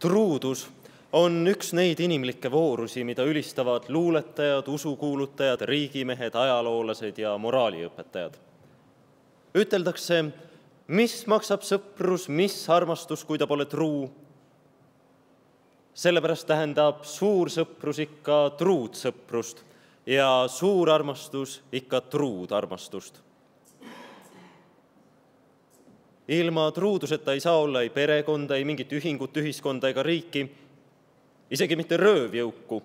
truudus on üks neid inimlikke voorusi, mida ülistavad luuletajad, usukuulutajad, riigimehed, ajaloolased ja moraaliõpetajad. üteldakse, mis maksab sõprus, mis armastus, kui ta pole truu. sellepärast tähendab suur sõprus ikka truud sõprust ja suur armastus ikka truud armastust ilma truuduseta ei saa olla ei perekonda, ei mingit ühingut, ühiskonda ega riiki, isegi mitte röövjõuku.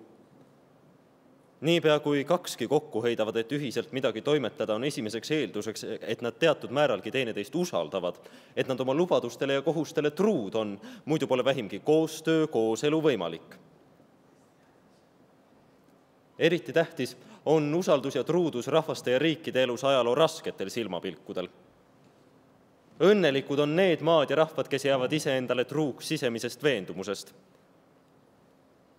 niipea, kui kakski kokku heidavad, et ühiselt midagi toimetada, on esimeseks eelduseks, et nad teatud määralgi teineteist usaldavad, et nad oma lubadustele ja kohustele truud on, muidu pole vähimgi koostöö, kooselu võimalik. eriti tähtis on usaldus ja truudus rahvaste ja riikide elus ajaloo rasketel silmapilkudel õnnelikud on need maad ja rahvad, kes jäävad iseendale truuks sisemisest veendumusest.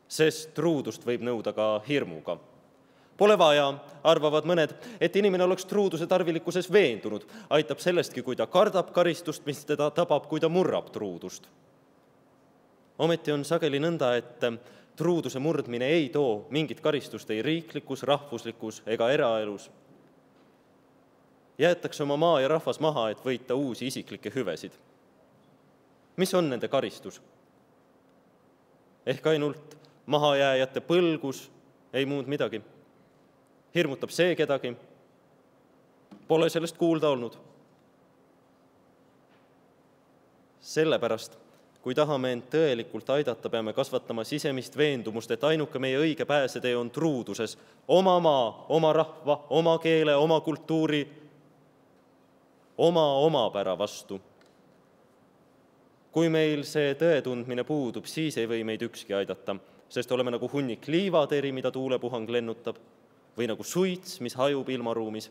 sest truudust võib nõuda ka hirmuga. Pole vaja, arvavad mõned, et inimene oleks truuduse tarvilikkuses veendunud, aitab sellestki, kui ta kardab karistust, mis teda tabab, kui ta murrab truudust. ometi on sageli nõnda, et truuduse murdmine ei too mingit karistust ei riiklikus, rahvuslikus ega eraelus jäetakse oma maa ja rahvas maha, et võita uusi isiklikke hüvesid. mis on nende karistus? ehk ainult mahajääjate põlgus, ei muud midagi. hirmutab see kedagi, pole sellest kuulda olnud. sellepärast, kui tahame end tõelikult aidata, peame kasvatama sisemist veendumust, et ainuke meie õige pääsetee on truuduses, oma maa, oma rahva, oma keele, oma kultuuri oma omapära vastu. kui meil see tõe tundmine puudub, siis ei või meid ükski aidata, sest oleme nagu hunnik liivateri, mida tuulepuhang lennutab, või nagu suits, mis hajub ilmaruumis